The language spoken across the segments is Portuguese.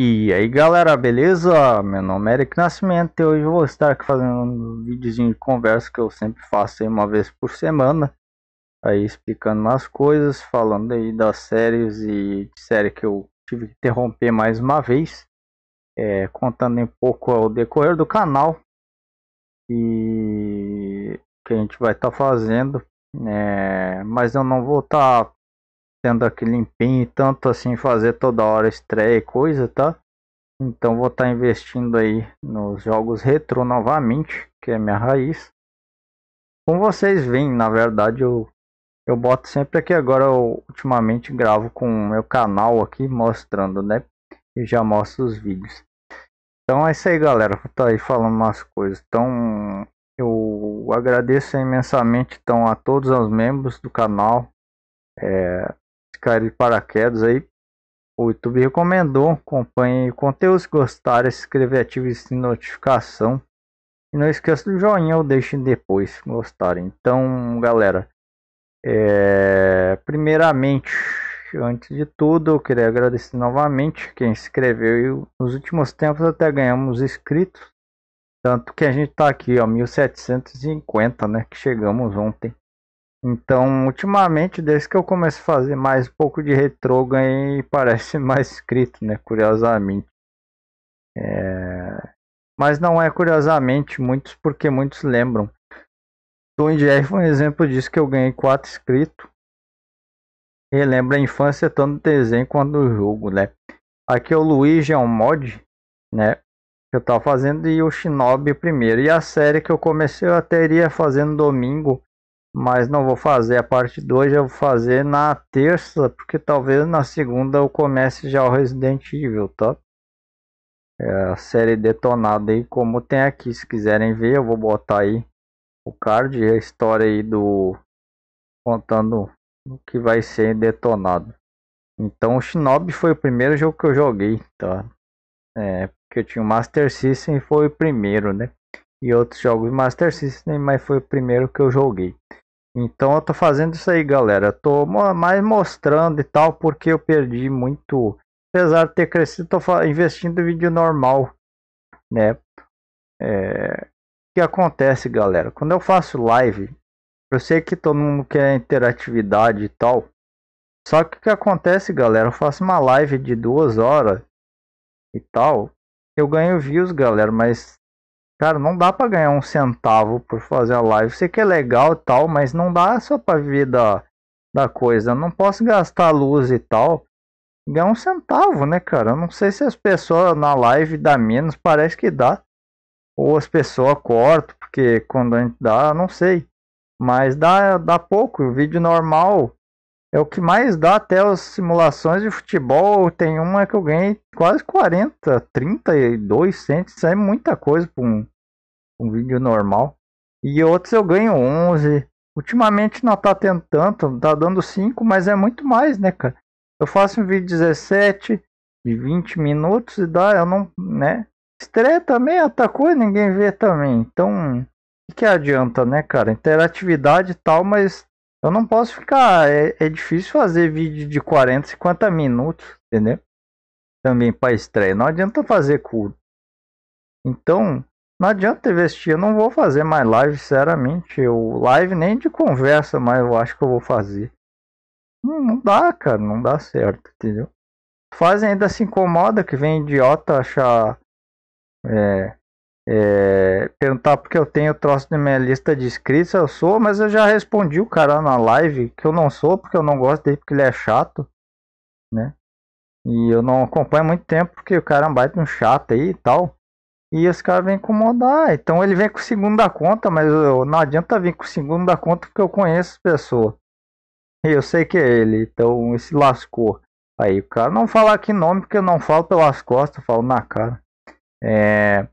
E aí galera, beleza? Meu nome é Eric Nascimento e hoje eu vou estar aqui fazendo um videozinho de conversa que eu sempre faço aí uma vez por semana Aí explicando umas coisas, falando aí das séries e de série que eu tive que interromper mais uma vez é, Contando um pouco o decorrer do canal E que a gente vai estar tá fazendo é, Mas eu não vou estar tá tendo aquele e tanto assim fazer toda hora estreia e coisa, tá? Então vou estar tá investindo aí nos jogos retro novamente, que é minha raiz. Como vocês veem, na verdade eu, eu boto sempre aqui agora, eu ultimamente gravo com o meu canal aqui mostrando, né? E já mostro os vídeos. Então é isso aí galera, vou estar tá aí falando umas coisas. Então eu agradeço imensamente então, a todos os membros do canal. É, cair de paraquedas aí, o YouTube recomendou, acompanhe conteúdos se gostaram, se inscrever, ative notificação. E não esqueça do joinha ou deixem depois se gostarem. Então, galera, é... primeiramente, antes de tudo, eu queria agradecer novamente quem se inscreveu. nos últimos tempos até ganhamos inscritos. Tanto que a gente está aqui, ó, 1750, né? Que chegamos ontem. Então, ultimamente, desde que eu comecei a fazer mais um pouco de retro, ganhei parece mais escrito, né? Curiosamente. É... Mas não é curiosamente muitos, porque muitos lembram. Tom Jerry foi um exemplo disso que eu ganhei quatro inscritos. Relembra a infância tanto no desenho quanto no jogo, né? Aqui é o Luigi, é um mod, né? Que eu tava fazendo e o Shinobi primeiro. E a série que eu comecei eu até iria fazendo domingo mas não vou fazer a parte 2, eu vou fazer na terça, porque talvez na segunda eu comece já o Resident Evil, tá? É a série detonada aí, como tem aqui, se quiserem ver, eu vou botar aí o card e a história aí do... contando o que vai ser detonado. Então o Shinobi foi o primeiro jogo que eu joguei, tá? É, porque eu tinha o Master System foi o primeiro, né? E outros jogos Master System, mas foi o primeiro que eu joguei. Então eu tô fazendo isso aí, galera. Eu tô mais mostrando e tal, porque eu perdi muito. Apesar de ter crescido, tô investindo em vídeo normal, né? É... O que acontece, galera? Quando eu faço live, eu sei que todo mundo quer interatividade e tal. Só que o que acontece, galera? Eu faço uma live de duas horas e tal. Eu ganho views, galera, mas Cara, não dá para ganhar um centavo por fazer a live. Sei que é legal e tal, mas não dá só pra viver da, da coisa. Eu não posso gastar luz e tal. Ganhar um centavo, né, cara? Eu não sei se as pessoas na live dá menos, parece que dá. Ou as pessoas cortam, porque quando a gente dá, não sei. Mas dá, dá pouco. O vídeo normal é o que mais dá até as simulações de futebol. Tem uma que eu ganhei quase 40, 32 centos. Isso é muita coisa para um, um vídeo normal. E outros eu ganho 11. Ultimamente não tá tendo tanto, tá dando 5, mas é muito mais, né, cara? Eu faço um vídeo de 17, de 20 minutos e dá, eu não, né? Estreia também é atacou e ninguém vê também. Então, o que, que adianta, né, cara? Interatividade e tal, mas eu não posso ficar. É, é difícil fazer vídeo de 40, 50 minutos, entendeu? Também para estreia. Não adianta fazer curto. Então, não adianta investir. Eu não vou fazer mais live, sinceramente. Eu live nem de conversa, mas eu acho que eu vou fazer. Não, hum, não dá, cara. Não dá certo, entendeu? Faz ainda se incomoda que vem idiota achar. É, é, perguntar porque eu tenho troço na minha lista de inscritos, eu sou, mas eu já respondi o cara na live que eu não sou, porque eu não gosto dele, porque ele é chato, né? E eu não acompanho muito tempo, porque o cara é um baita um chato aí e tal. E esse cara vem incomodar. Então ele vem com o segundo da conta, mas eu, não adianta vir com o segundo da conta porque eu conheço a pessoa. E eu sei que é ele, então esse lascou. Aí o cara não falar aqui nome, porque eu não falo pelas costas, eu falo na cara. É.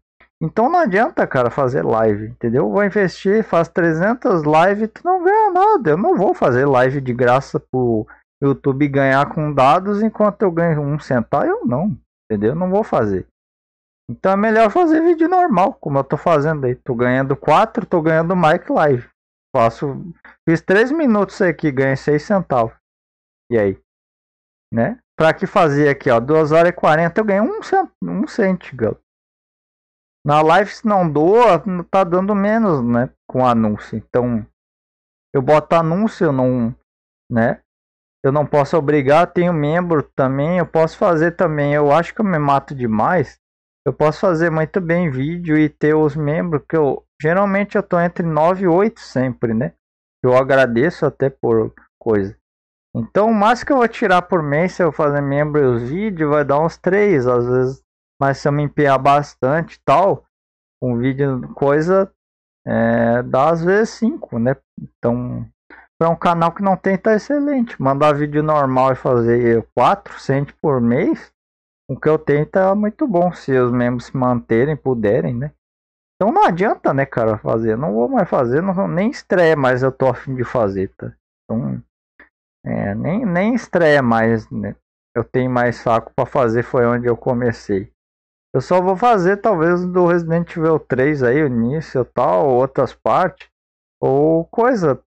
Então não adianta, cara, fazer live, entendeu? Vou investir, faço 300 lives, tu não ganha nada. Eu não vou fazer live de graça pro YouTube ganhar com dados enquanto eu ganho um centavo, não, entendeu? Não vou fazer. Então é melhor fazer vídeo normal, como eu tô fazendo aí. Tô ganhando 4, tô ganhando mic live. Faço, fiz 3 minutos aqui, ganhei 6 centavos. E aí? Né? Pra que fazer aqui, ó, 2 horas e 40 eu ganhei 1 um cent, um cento, galera. Na live, se não doa, tá dando menos, né? Com anúncio. Então, eu boto anúncio, eu não. Né? Eu não posso obrigar, tenho membro também, eu posso fazer também. Eu acho que eu me mato demais. Eu posso fazer muito bem vídeo e ter os membros que eu. Geralmente eu tô entre 9 e 8 sempre, né? Eu agradeço até por coisa. Então, o máximo que eu vou tirar por mês se eu fazer membro e os vídeos vai dar uns 3, às vezes mas se eu me empenhar bastante tal, um vídeo, coisa, é, dá às vezes 5, né? Então, para um canal que não tem, tá excelente. Mandar vídeo normal e fazer 4 cento por mês, o que eu tenho tá muito bom. Se os membros se manterem, puderem, né? Então não adianta, né, cara, fazer. Não vou mais fazer, não vou nem estreia mais eu tô afim de fazer, tá? Então, é, nem, nem estreia mais, né? Eu tenho mais saco para fazer, foi onde eu comecei. Eu só vou fazer talvez do Resident Evil 3 aí, o início e tal, outras partes, ou coisa,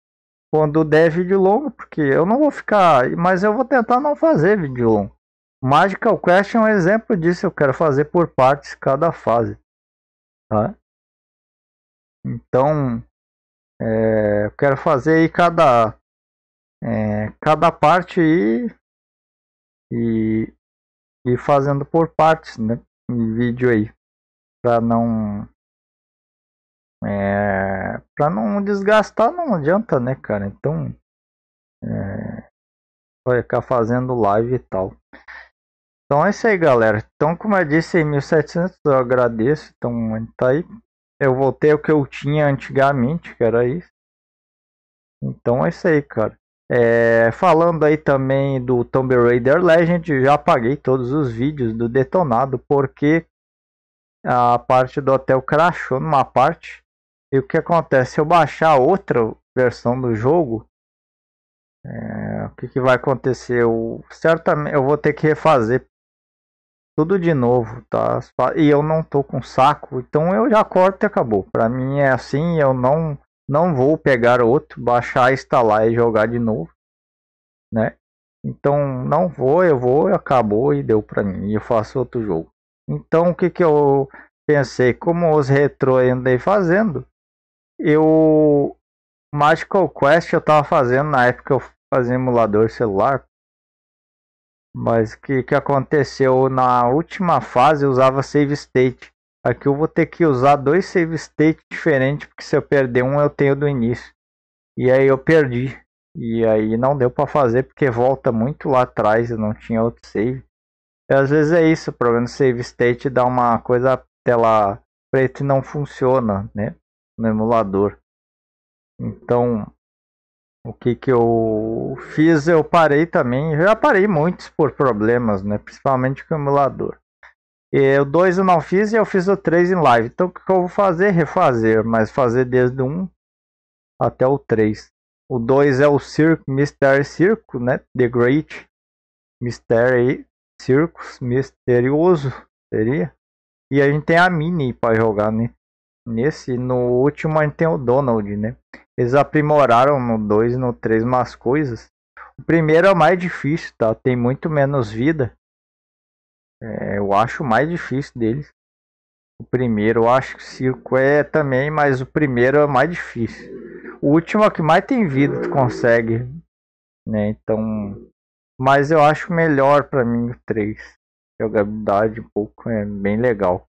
quando der vídeo longo, porque eu não vou ficar, mas eu vou tentar não fazer vídeo longo. Magical Quest é um exemplo disso, eu quero fazer por partes cada fase, tá? Então, é, eu quero fazer aí cada, é, cada parte aí, e, e fazendo por partes, né? vídeo aí. Pra não. É, pra não desgastar, não adianta, né, cara? Então. É, vai ficar fazendo live e tal. Então é isso aí, galera. Então, como eu disse, 1700 eu agradeço. Então, tá aí. Eu voltei ao que eu tinha antigamente, que era isso. Então é isso aí, cara. É, falando aí também do Tomb Raider Legend, já apaguei todos os vídeos do detonado porque a parte do hotel crashou numa parte. E o que acontece? Se eu baixar outra versão do jogo, é, o que, que, vai acontecer? Eu, certamente eu vou ter que refazer tudo de novo, tá? E eu não tô com saco, então eu já corto e acabou. Pra mim é assim, eu não não vou pegar outro, baixar, instalar e jogar de novo, né? Então não vou, eu vou, acabou e deu para mim. Eu faço outro jogo. Então o que que eu pensei? Como os retro eu andei fazendo, eu Magical Quest eu tava fazendo na época eu fazia emulador celular. Mas o que, que aconteceu na última fase eu usava save state. Aqui eu vou ter que usar dois save state diferentes, porque se eu perder um eu tenho do início. E aí eu perdi. E aí não deu para fazer porque volta muito lá atrás, e não tinha outro save. E às vezes é isso, o problema do save state dá uma coisa tela preta e não funciona, né, no emulador. Então, o que que eu fiz, eu parei também, já parei muitos por problemas, né, principalmente com o emulador o 2 eu não fiz e eu fiz o 3 em live. Então o que eu vou fazer? Refazer, mas fazer desde o 1 até o 3. O 2 é o Circo, Mystery Circo, né? The Great Mystery Circus Misterioso, seria? E a gente tem a Mini para jogar, né? Nesse, no último a gente tem o Donald, né? Eles aprimoraram no 2 e no 3 umas coisas. O primeiro é o mais difícil, tá? Tem muito menos vida. É, eu acho o mais difícil deles. O primeiro, eu acho que o circo é também, mas o primeiro é o mais difícil. O último é o que mais tem vida, tu consegue. Né? Então. Mas eu acho melhor para mim o 3. Jogabilidade um pouco é bem legal.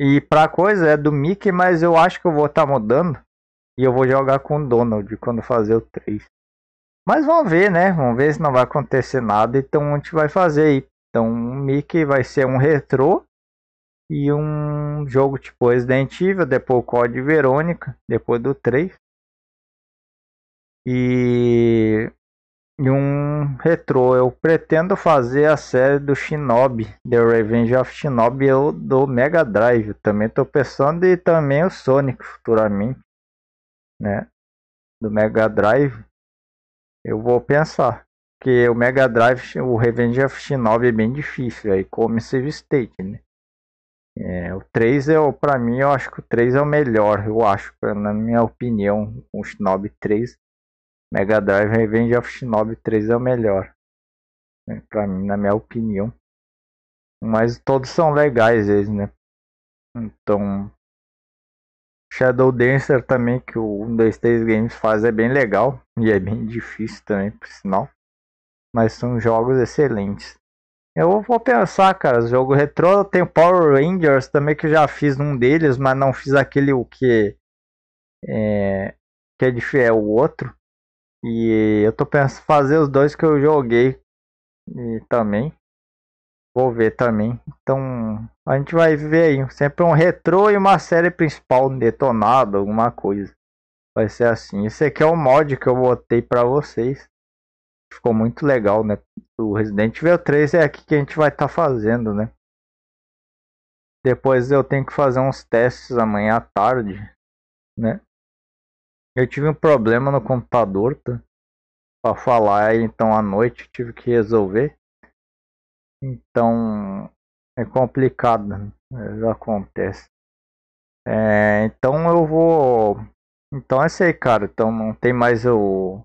E pra coisa é do Mickey, mas eu acho que eu vou estar tá mudando. E eu vou jogar com o Donald quando fazer o 3. Mas vamos ver, né? Vamos ver se não vai acontecer nada. Então a gente vai fazer aí então, um Mickey vai ser um retrô e um jogo tipo Resident Evil, depois o Code Verônica, depois do 3. E, e um retrô. Eu pretendo fazer a série do Shinobi, The Revenge of Shinobi eu, do Mega Drive. Também estou pensando e também o Sonic futuramente, né? Do Mega Drive. Eu vou pensar. Porque o Mega Drive, o Revenge of Shinobi é bem difícil, aí come Save State, né? É, o 3 é o, pra mim, eu acho que o 3 é o melhor, eu acho, na minha opinião, o Shinobi 3. Mega Drive Revenge of Shinobi 3 é o melhor. Né? Pra mim, na minha opinião. Mas todos são legais eles, né? Então. Shadow Dancer também, que o 1, 2, 3 Games faz, é bem legal. E é bem difícil também, por sinal mas são jogos excelentes. Eu vou pensar, cara, jogo retrô, tem Power Rangers também que eu já fiz num deles, mas não fiz aquele o que é, que é, de, é o outro. E eu tô pensando fazer os dois que eu joguei e também. Vou ver também. Então, a gente vai ver aí. Sempre um retrô e uma série principal detonada, alguma coisa. Vai ser assim. Esse aqui é o mod que eu botei pra vocês ficou muito legal, né? O Resident Evil 3 é aqui que a gente vai estar tá fazendo, né? Depois eu tenho que fazer uns testes amanhã à tarde, né? Eu tive um problema no computador, tá? Pra falar, então à noite tive que resolver. Então é complicado, né? acontece. É, então eu vou. Então é isso aí, cara. Então não tem mais o.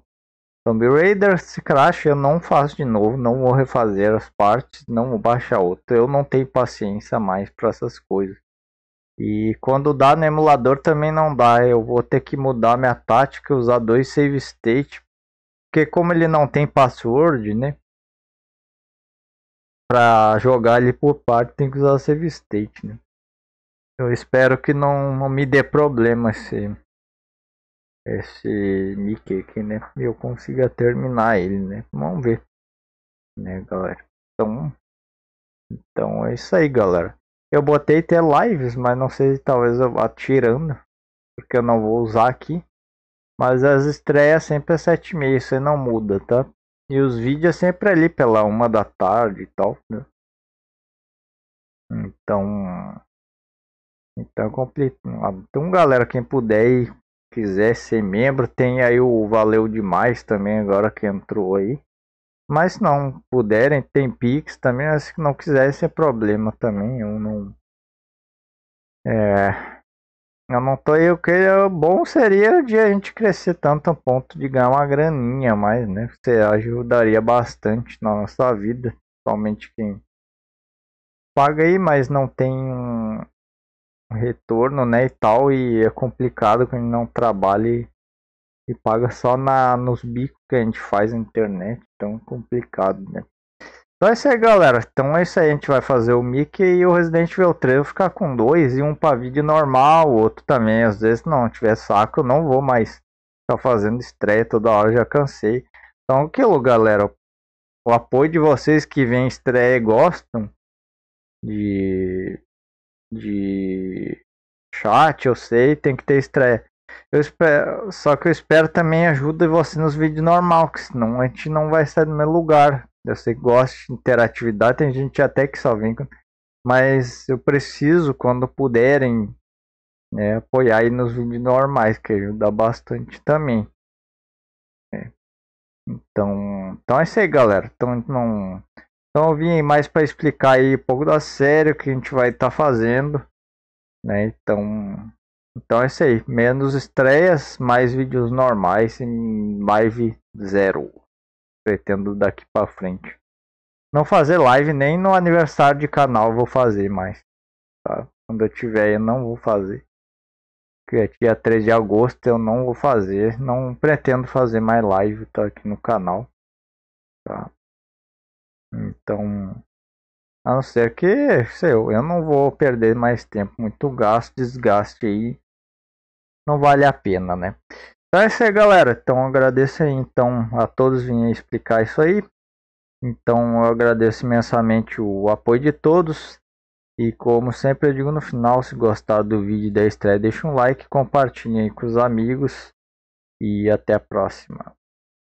Tomb Raider Crash eu não faço de novo, não vou refazer as partes, não vou baixar outro. Eu não tenho paciência mais para essas coisas. E quando dá no emulador também não dá, eu vou ter que mudar minha tática e usar dois save state, porque como ele não tem password, né? Para jogar ele por parte tem que usar save state, né? Eu espero que não, não me dê problema esse esse Mickey aqui, né? E eu consiga terminar ele, né? Vamos ver, né, galera? Então, então é isso aí, galera. Eu botei até lives, mas não sei se talvez eu vá tirando, porque eu não vou usar aqui. Mas as estreias sempre é 7 h isso aí não muda, tá? E os vídeos é sempre ali pela uma da tarde e tal, né? Então, então é complicado. Então, galera, quem puder ir quiser ser membro, tem aí o Valeu Demais também, agora que entrou aí. Mas se não puderem, tem Pix também, mas se não quiser, esse é problema também. Eu não. É. Eu não tô aí, o que é bom seria de a gente crescer tanto a ponto de ganhar uma graninha mais, né? Você ajudaria bastante na nossa vida, somente quem paga aí, mas não tem retorno, né, e tal, e é complicado quando não trabalha e, e paga só na nos bicos que a gente faz na internet, então complicado, né? Então é isso aí, galera. Então é isso aí, a gente vai fazer o Mickey e o Resident Evil 3 eu ficar com dois e um para vídeo normal, outro também, às vezes não tiver saco, eu não vou mais tá fazendo estreia toda hora, já cansei. Então aquilo, galera, o apoio de vocês que vem estreia e gostam de de chat, eu sei, tem que ter estreia. Eu espero, só que eu espero também ajuda você nos vídeos normal, que senão a gente não vai sair do meu lugar. Eu sei que gosta de interatividade, tem gente até que só vem, mas eu preciso quando puderem né, apoiar aí nos vídeos normais, que ajuda bastante também. É. Então, então é isso aí, galera. Então não então vim mais para explicar aí um pouco da série, o que a gente vai estar tá fazendo, né? Então, então é isso aí, menos estreias, mais vídeos normais em live zero. Pretendo daqui para frente. Não fazer live nem no aniversário de canal vou fazer mais, tá? Quando eu tiver eu não vou fazer. Que é dia 3 de agosto eu não vou fazer, não pretendo fazer mais live tá aqui no canal, tá? Então, a não ser que, sei eu, eu não vou perder mais tempo, muito gasto, desgaste aí. Não vale a pena, né? Então é isso aí, galera. Então agradeço aí, então, a todos virem explicar isso aí. Então eu agradeço imensamente o apoio de todos. E como sempre eu digo no final, se gostar do vídeo da estreia, deixa um like, compartilhe aí com os amigos e até a próxima.